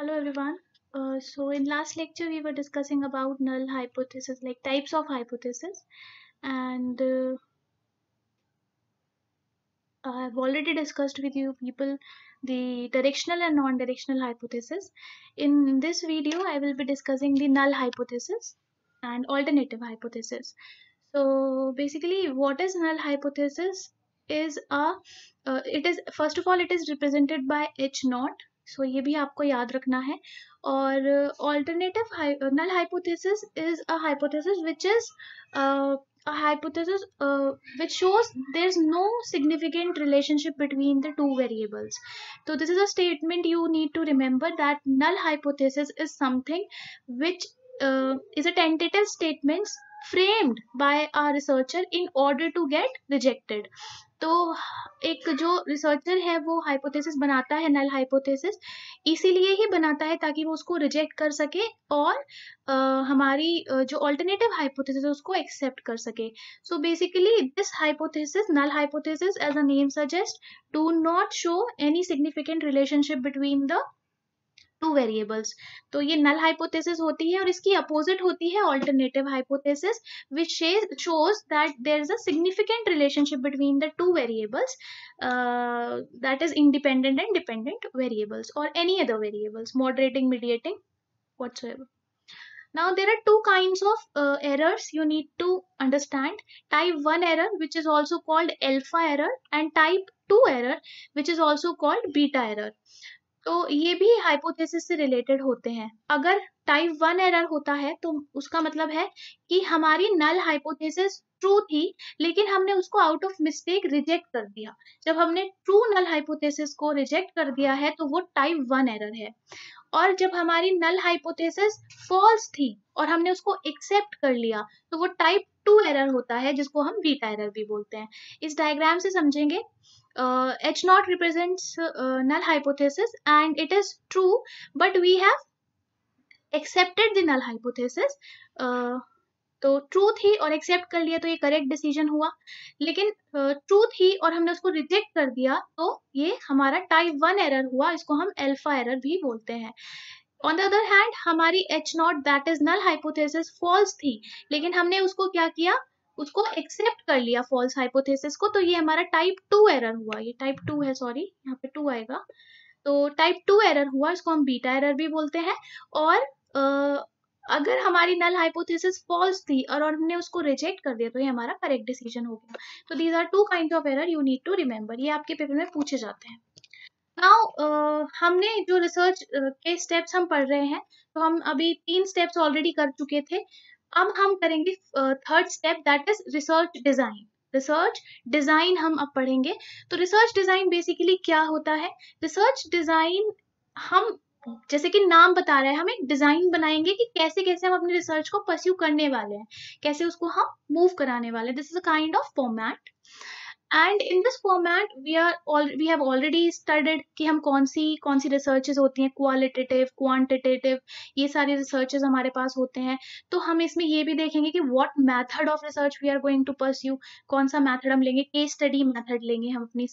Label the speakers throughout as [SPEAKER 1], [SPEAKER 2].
[SPEAKER 1] hello everyone uh, so in last lecture we were discussing about null hypothesis like types of hypothesis and uh, i've already discussed with you people the directional and non-directional hypothesis in this video i will be discussing the null hypothesis and alternative hypothesis so basically what is null hypothesis is a uh, it is first of all it is represented by h naught so so, ये भी आपको याद रखना है और alternative null hypothesis is a hypothesis which is a hypothesis uh, which shows there's no significant relationship between the two variables so this is a statement you need to remember that null hypothesis is something which uh, is a tentative statement framed by a researcher in order to get rejected तो एक जो researcher है वो hypothesis बनाता है null hypothesis इसीलिए ही बनाता है ताकि वो उसको रिजेक्ट कर सके और आ, हमारी जो अल्टरनेटिव हाइपोथेसिस है उसको एक्सेप्ट कर सके so basically this hypothesis null hypothesis as a name suggest do not show any significant relationship between the two variables तो ये नल हाइपोथेसिस होती है और इसकी अपोजिट होती है alternative hypothesis which shows that there is a significant relationship between the two variables that is independent and dependent variables और any other variables moderating mediating what's now there are two kinds of uh, errors you need to understand type 1 error which is also called alpha error and type 2 error which is also called beta error तो ये भी hypothesis से related होते हैं अगर type one error होता है तो उसका मतलब है कि हमारी नल हाइपोथेसिस ट्रू थी लेकिन हमने उसको आउट ऑफ मिस्टेक रिजेक्ट कर दिया जब हमने ट्रू नल हाइपोथेसिस को रिजेक्ट कर दिया है तो वो टाइप वन एरर है और जब हमारी नल हाइपोथेसिस फॉल्स थी और हमने उसको एक्सेप्ट कर लिया तो वो टाइप टू एरर होता है जिसको हम बीटा एरर भी बोलते हैं इस डायग्राम से समझेंगे uh, H naught represents uh, null hypothesis and it is true but we have accepted the null hypothesis uh, तो ट्रू थी और एक्सेप्ट कर लिया तो ये करेक्ट डिसीजन हुआ लेकिन ट्रूथ uh, थी और हमने उसको रिजेक्ट कर दिया तो ये हमारा टाइप वन एरर हुआ इसको हम एल्फा एरर भी बोलते हैं ऑन द अदर हैंड हमारी H not that is null hypothesis false थी लेकिन हमने उसको क्या किया उसको एक्सेप्ट कर लिया फॉल्स हाइपोथेसिस को तो ये हमारा टाइप टू एरर हुआ ये टाइप टू है सॉरी यहाँ पे टू आएगा तो टाइप टू एरर हुआ इसको हम बीटा एरर भी बोलते हैं और आ, अगर हमारी नल हाइपोथेसिस फॉल्स थी और हमने उसको रिजेक्ट कर दिया तो ये हमारा करेक्ट डिसीजन हो गया तो these are two kind of error you need to remember ये आपके पेपर में पूछे जाते हैं Now, uh, हमने जो रिसर्च uh, के स्टेप्स हम पढ़ रहे हैं तो हम अभी तीन स्टेप्स ऑलरेडी कर चुके थे अब हम करेंगे third step that is research design research design हम अब पढ़ेंगे तो रिसर्च डिजाइन बेसिकली क्या होता है रिसर्च डिजाइन हम जैसे कि नाम बता रहा है हम एक डिजाइन बनाएंगे कि कैसे कैसे हम अपनी रिसर्च को परस्यू करने वाले हैं कैसे उसको हम मूव कराने वाले हैं this is a kind of format and in this format we are we have already studied कि हम कौन सी कौन सी रिसर्चेज होती हैं क्वालिटेटिव क्वान्टिटेटिव ये सारी रिसर्चेज हमारे पास होते हैं तो हम इसमें ये भी देखेंगे कि what method of research we are going to pursue कौन सा मैथड हम लेंगे केस स्टडी मैथड लेंगे हम अपनी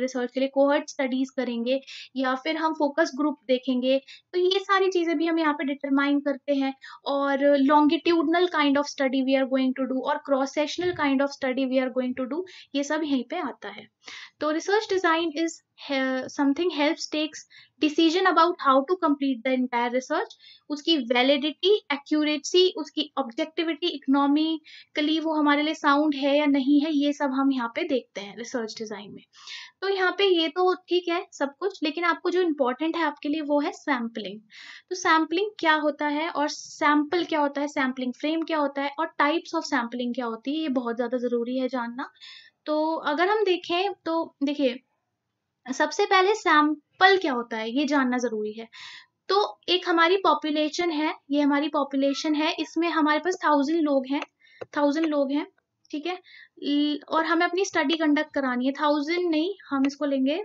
[SPEAKER 1] रिसर्च के लिए कोहर्ट स्टडीज करेंगे या फिर हम फोकस ग्रुप देखेंगे तो ये सारी चीज़ें भी हम यहाँ पे डिटरमाइन करते हैं और longitudinal kind of study we are going to do और cross sectional kind of study we are going to do ये सब यहीं पे आता है तो research design is something helps takes decision about how to complete the entire research उसकी validity accuracy उसकी ऑब्जेक्टिविटी इकोनॉमिकली वो हमारे लिए साउंड है या नहीं है ये सब हम यहाँ पे देखते हैं रिसर्च डिजाइन में तो यहाँ पे ये तो ठीक है सब कुछ लेकिन आपको जो इम्पोर्टेंट है आपके लिए वो है सैम्पलिंग तो सैम्पलिंग क्या होता है और सैम्पल क्या होता है सैम्पलिंग फ्रेम क्या होता है और टाइप्स ऑफ सैम्पलिंग क्या होती है ये बहुत ज़्यादा ज़रूरी है जानना तो अगर हम देखें तो देखिए सबसे पहले सैम्पल क्या होता है ये जानना जरूरी है तो एक हमारी पॉपुलेशन है ये हमारी पॉपुलेशन है इसमें हमारे पास थाउजेंड लोग हैं थाउजेंड लोग हैं ठीक है और हमें अपनी स्टडी कंडक्ट करानी है थाउजेंड नहीं हम इसको लेंगे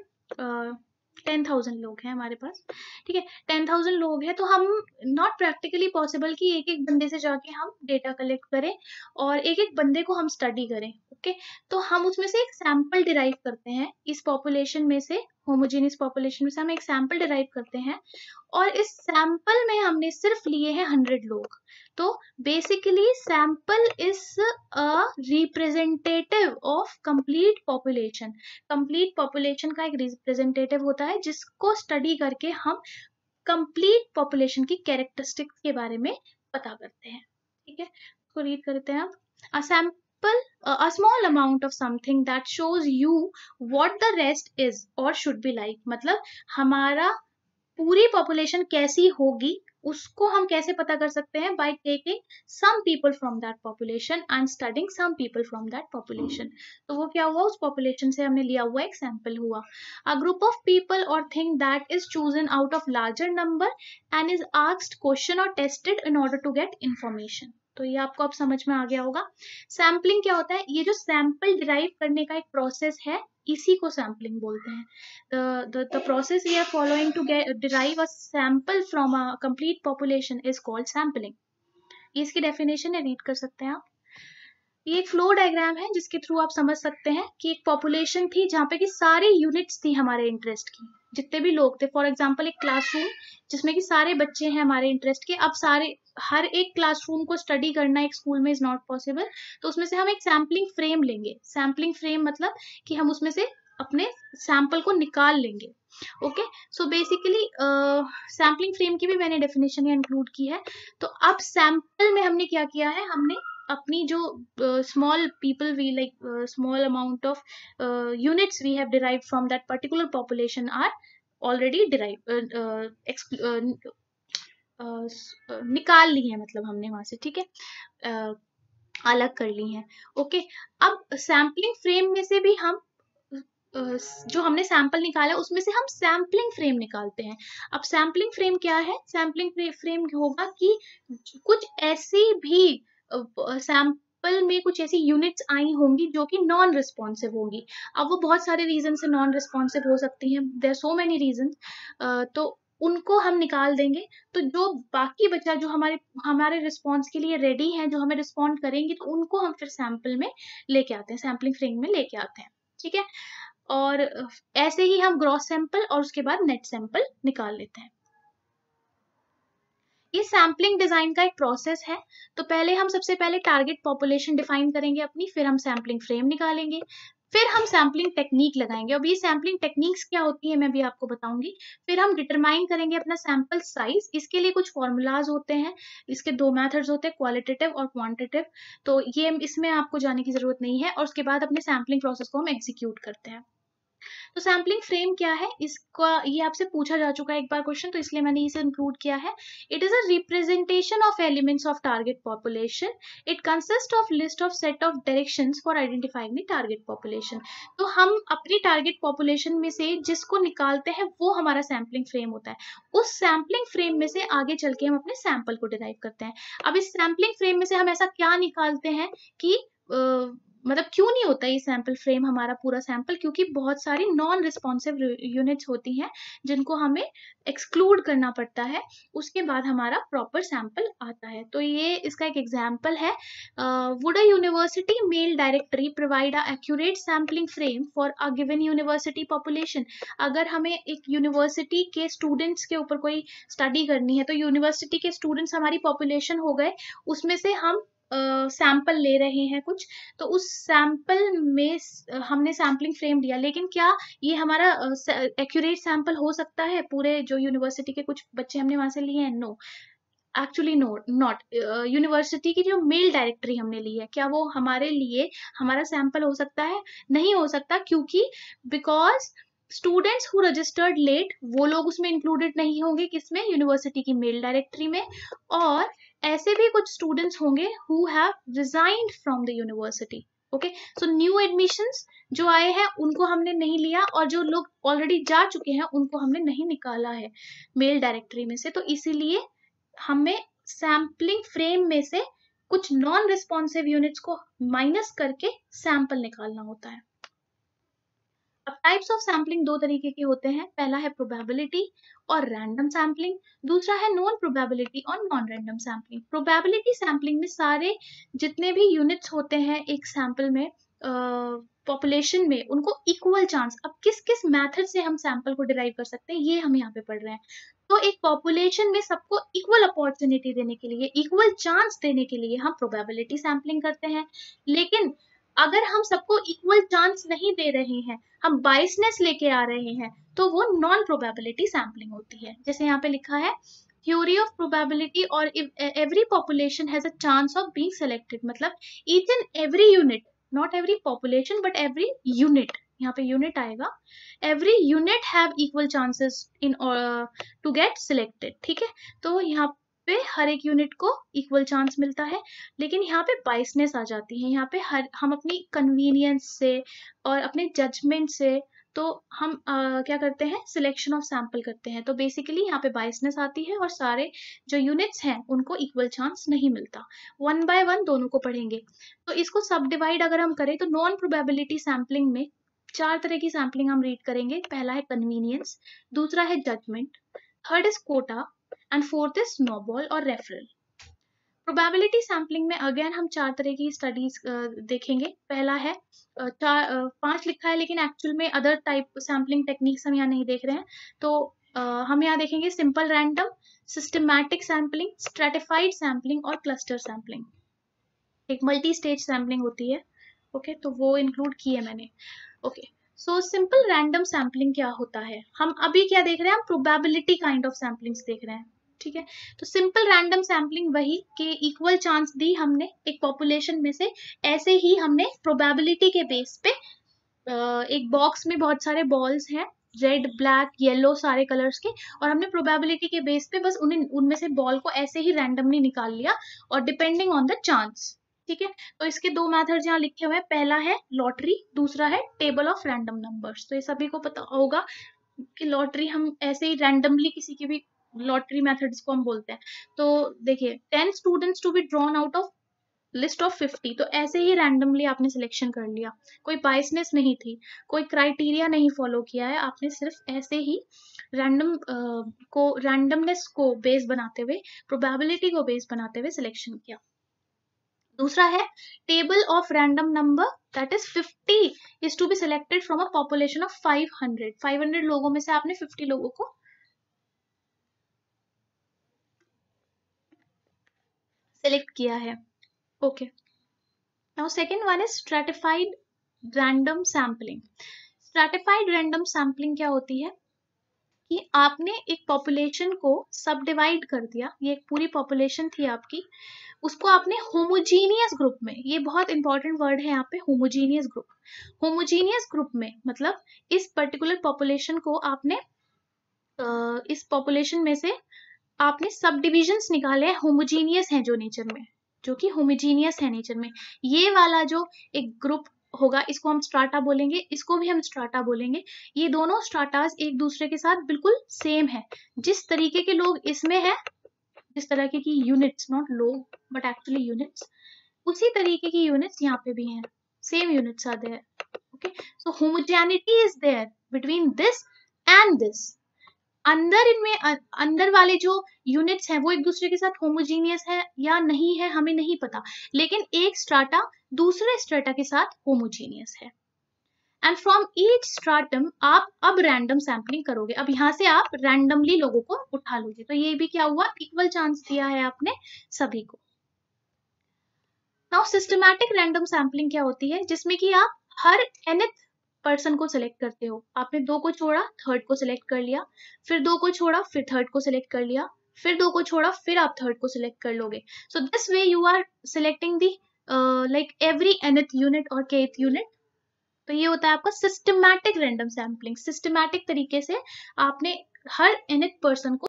[SPEAKER 1] टेन थाउजेंड लोग हैं हमारे पास ठीक है टेन थाउजेंड लोग हैं तो हम नॉट प्रैक्टिकली पॉसिबल कि एक एक बंदे से जाके हम डेटा कलेक्ट करें और एक एक बंदे को हम स्टडी करें ओके तो हम उसमें से एक सैंपल डिराइव करते हैं इस पॉपुलेशन में से होमोजेनियस पॉपुलेशन में से हम एक सैंपल डिराइव करते हैं और इस सैंपल में हमने सिर्फ लिए हैं हंड्रेड लोग तो basically sample is a representative of complete population complete population का एक रिप्रेजेंटेटिव होता है जिसको स्टडी करके हम कंप्लीट पॉपुलेशन की कैरेक्टरिस्टिक्स के बारे में पता करते हैं ठीक है इसको रीड करते हैं अब अ simple uh, a small amount of something that shows you what the rest is or should be like मतलब हमारा पूरी पॉपुलेशन कैसी होगी उसको हम कैसे पता कर सकते हैं by taking some people from that population and studying some people from that population तो वो क्या हुआ उस पॉपुलेशन से हमने लिया हुआ एग्जाम्पल हुआ a group of people or thing that is chosen out of larger number and is asked question or tested in order to get information तो ये आपको अब समझ में आ गया होगा सैम्पलिंग क्या होता है ये जो सैंपल ड्राइव करने का एक प्रोसेस है इसी को सैम्पलिंग बोलते हैं process we are following to derive a sample from a complete population is called sampling इसकी डेफिनेशन है रीड कर सकते हैं आप ये एक फ्लो डायग्राम है जिसके थ्रू आप समझ सकते हैं कि एक पॉपुलेशन थी जहाँ पे कि सारी यूनिट्स थी हमारे इंटरेस्ट की जितने भी लोग थे फॉर एग्जाम्पल एक क्लासरूम जिसमें कि सारे बच्चे हैं हमारे इंटरेस्ट के अब सारे हर एक क्लासरूम को स्टडी करना एक स्कूल में इज नॉट पॉसिबल तो उसमें से हम एक सैम्पलिंग फ्रेम लेंगे सैम्पलिंग फ्रेम मतलब कि हम उसमें से अपने सैंपल को निकाल लेंगे okay so basically sampling frame की भी मैंने डेफिनेशन इंक्लूड की है तो अब सैंपल में हमने क्या किया है हमने अपनी जो small people we like small amount of units we have derive from that particular population are already derive निकाल ली है मतलब हमने वहां से ठीक है uh, अलग कर ली है ओके okay? अब सैम्पलिंग फ्रेम में से भी हम जो हमने सैंपल निकाला उसमें से हम सैंपलिंग फ्रेम निकालते हैं अब सैंपलिंग फ्रेम क्या है सैंपलिंग फ्रेम होगा कि कुछ ऐसी भी सैंपल में कुछ ऐसी यूनिट्स आई होंगी जो कि नॉन रिस्पॉन्सिव होंगी अब वो बहुत सारे रीजन से नॉन रिस्पॉन्सिव हो सकती हैं देर सो मैनी रीजन तो उनको हम निकाल देंगे तो जो बाकी बचा जो हमारे हमारे रिस्पॉन्स के लिए रेडी हैं जो हमें रिस्पॉन्ड करेंगे तो उनको हम फिर सैंपल में लेके आते हैं सैम्पलिंग फ्रेम में लेके आते हैं ठीक है और ऐसे ही हम ग्रॉस सैंपल और उसके बाद नेट सैंपल निकाल लेते हैं ये सैम्पलिंग डिजाइन का एक प्रोसेस है तो पहले हम सबसे पहले टारगेट पॉपुलेशन डिफाइन करेंगे अपनी फिर हम सैम्पलिंग फ्रेम निकालेंगे फिर हम सैम्पलिंग टेक्निक लगाएंगे अब ये सैम्पलिंग टेक्निक्स क्या होती है मैं भी आपको बताऊंगी फिर हम डिटरमाइन करेंगे अपना सैंपल साइज इसके लिए कुछ फॉर्मूलाज होते हैं इसके दो मेथड्स होते हैं क्वालिटेटिव और क्वांटिटेटिव तो ये इसमें आपको जाने की जरूरत नहीं है और उसके बाद अपने सैम्पलिंग प्रोसेस को हम एग्जीक्यूट करते हैं तो सैम्पलिंग फ्रेम क्या है इसका ये आपसे पूछा जा चुका है एक बार क्वेश्चन तो इसलिए मैंने इसे इंक्लूड किया है it is a representation of elements of target population it consist of list of set of direction for identifying the target population तो हम अपनी टारगेट पॉपुलेशन में से जिसको निकालते हैं वो हमारा सैम्पलिंग फ्रेम होता है उस सैम्पलिंग फ्रेम में से आगे चल के हम अपने सैंपल को डिराइव करते हैं अब इस सैम्पलिंग फ्रेम में से हम ऐसा क्या निकालते हैं कि uh, मतलब क्यों नहीं होता ये सैंपल फ्रेम हमारा पूरा सैम्पल क्योंकि बहुत सारी नॉन रिस्पॉन्सिव यूनिट्स होती हैं जिनको हमें एक्सक्लूड करना पड़ता है उसके बाद हमारा प्रॉपर सैंपल आता है तो ये इसका एक एग्जाम्पल है would a university mail directory provide accurate sampling frame for a given university population अगर हमें एक यूनिवर्सिटी के स्टूडेंट्स के ऊपर कोई स्टडी करनी है तो यूनिवर्सिटी के स्टूडेंट्स हमारी पॉपुलेशन हो गए उसमें से हम सैंपल ले रहे हैं कुछ तो उस सैंपल में हमने सैम्पलिंग फ्रेम दिया लेकिन क्या ये हमारा एक्यूरेट सैंपल हो सकता है पूरे जो यूनिवर्सिटी के कुछ बच्चे हमने वहां से लिए हैं no actually no not university की जो मेल डायरेक्टरी हमने ली है क्या वो हमारे लिए हमारा सैंपल हो सकता है नहीं हो सकता क्योंकि because students who registered late वो लोग उसमें इंक्लूडेड नहीं होंगे किसमें यूनिवर्सिटी की मेल डायरेक्टरी में और ऐसे भी कुछ स्टूडेंट्स होंगे who have resign from the university okay so new admissions जो आए हैं उनको हमने नहीं लिया और जो लोग ऑलरेडी जा चुके हैं उनको हमने नहीं निकाला है मेल डायरेक्टरी में से तो इसीलिए हमें सैम्पलिंग फ्रेम में से कुछ नॉन रिस्पॉन्सिव यूनिट्स को माइनस करके सैंपल निकालना होता है अब टाइप्स ऑफ सैम्पलिंग दो तरीके के होते हैं पहला है प्रोबेबिलिटी और रैंडम सैम्पलिंग दूसरा है नॉन प्रोबेबिलिटी और non random sampling probability sampling में सारे जितने भी यूनिट्स होते हैं एक सैम्पल में पॉपुलेशन uh, में उनको इक्वल चांस अब किस किस मेथड से हम सैंपल को डिराइव कर सकते हैं ये हम यहाँ पे पढ़ रहे हैं तो एक पॉपुलेशन में सबको इक्वल अपॉर्चुनिटी देने के लिए इक्वल चांस देने के लिए हम प्रोबेबिलिटी सैम्पलिंग करते हैं लेकिन अगर हम सबको इक्वल चांस नहीं दे रहे हैं हम बाइसनेस लेके आ रहे हैं तो वो नॉन प्रोबेबिलिटी सैम्पलिंग होती है जैसे यहाँ पे लिखा है थ्योरी ऑफ प्रोबेबिलिटी और every population has a chance of being selected मतलब each and every unit not every population but every unit यहाँ पे यूनिट आएगा every unit have equal chances in to get selected ठीक है तो यहाँ पे हर एक यूनिट को इक्वल चांस मिलता है लेकिन यहाँ पे बाइसनेस आ जाती है यहाँ पे हर हम अपनी कन्वीनियंस से और अपने जजमेंट से तो हम आ, क्या करते हैं सिलेक्शन ऑफ सैंपल करते हैं तो बेसिकली यहाँ पे बाइसनेस आती है और सारे जो यूनिट्स हैं उनको इक्वल चांस नहीं मिलता वन बाय वन दोनों को पढ़ेंगे तो इसको सब डिवाइड अगर हम करें तो नॉन प्रोबेबिलिटी सैम्पलिंग में चार तरह की सैम्पलिंग हम रीड करेंगे पहला है कन्वीनियंस दूसरा है judgement third is quota and fourth is snowball और रेफरल प्रोबेबिलिटी सैम्पलिंग में अगेन हम चार तरह की स्टडीज देखेंगे पहला है चार पांच लिखा है लेकिन एक्चुअल में अदर टाइप सैम्पलिंग टेक्निक्स हम यहाँ नहीं देख रहे हैं तो हम यहाँ देखेंगे simple random systematic sampling stratified sampling और क्लस्टर सैम्पलिंग एक मल्टी स्टेज सैम्पलिंग होती है ओके okay, तो वो इंक्लूड की है मैंने okay so simple random sampling क्या होता है हम अभी क्या देख रहे हैं हम प्रोबेबिलिटी काइंड ऑफ सैम्पलिंग्स देख रहे हैं ठीक है तो सिंपल रैंडम सैम्पलिंग वही के इक्वल चांस दी हमने एक पॉपुलेशन में से ऐसे ही हमने प्रोबेबिलिटी के बेस पे एक बॉक्स में बहुत सारे बॉल्स हैं रेड ब्लैक येलो सारे कलर्स के और हमने प्रोबेबिलिटी के बेस पे बस उन्हें उनमें से बॉल को ऐसे ही रैंडमली निकाल लिया और डिपेंडिंग ऑन द चांस ठीक है तो इसके दो मेथड्स यहाँ लिखे हुए हैं पहला है लॉटरी दूसरा है टेबल ऑफ रैंडम नंबर्स तो ये सभी को पता होगा कि लॉटरी हम ऐसे ही रैंडमली किसी की भी लॉटरी मेथड्स को हम बोलते हैं तो देखिए ten students to be drawn out of list of fifty तो ऐसे ही रैंडमली आपने सिलेक्शन कर लिया कोई बाइसनेस नहीं थी कोई क्राइटेरिया नहीं फॉलो किया है आपने सिर्फ ऐसे ही रैंडम को रैंडमनेस को बेस बनाते हुए प्रोबेबिलिटी को बेस बनाते हुए सिलेक्शन किया दूसरा है table of random number that is 50 is to be selected from a population of 500 500 लोगों में से आपने 50 लोगों को सेलेक्ट किया है okay now second one is stratified random sampling stratified random sampling क्या होती है कि आपने एक पॉपुलेशन को सब डिवाइड कर दिया ये एक पूरी पॉपुलेशन थी आपकी उसको आपने होमोजीनियस ग्रुप में ये बहुत इंपॉर्टेंट वर्ड है यहाँ पे होमोजीनियस ग्रुप होमोजीनियस ग्रुप में मतलब इस पर्टिकुलर पॉपुलेशन को आपने इस पॉपुलेशन में से आपने सब डिविजन्स निकाले हैं होमोजीनियस हैं जो नेचर में जो कि होमोजीनियस है नेचर में ये वाला जो एक ग्रुप होगा इसको हम स्ट्राटा बोलेंगे इसको भी हम स्ट्राटा बोलेंगे ये दोनों स्ट्राटास एक दूसरे के साथ बिल्कुल सेम है जिस तरीके के लोग इसमें है जिस तरह के की यूनिट्स नॉट लोग बट एक्चुअली यूनिट्स उसी तरीके की यूनिट्स यहाँ पे भी हैं same units are there okay so homogeneity is there between this and this अंदर इनमें अंदर वाले जो यूनिट्स हैं वो एक दूसरे के साथ होमोजीनियस है या नहीं है हमें नहीं पता लेकिन एक स्ट्राटा दूसरे स्ट्राटा के साथ होमोजीनियस है एंड फ्रॉम ईच स्ट्राटम आप अब रैंडम सैम्पलिंग करोगे अब यहां से आप रैंडमली लोगों को उठा लोगे तो ये भी क्या हुआ इक्वल चांस दिया है आपने सभी को नाउ सिस्टमैटिक रैंडम सैम्पलिंग क्या होती है जिसमें कि आप हर एनथ पर्सन को सिलेक्ट करते हो आपने दो को छोड़ा थर्ड को सिलेक्ट कर लिया फिर दो को छोड़ा फिर थर्ड को सिलेक्ट कर लिया फिर दो को छोड़ा फिर आप थर्ड को सिलेक्ट कर लोगे so this way you are selecting the like every nth unit और केथ यूनिट तो ये होता है आपका सिस्टमैटिक रैंडम सैम्पलिंग सिस्टमैटिक तरीके से आपने हर एनथ पर्सन को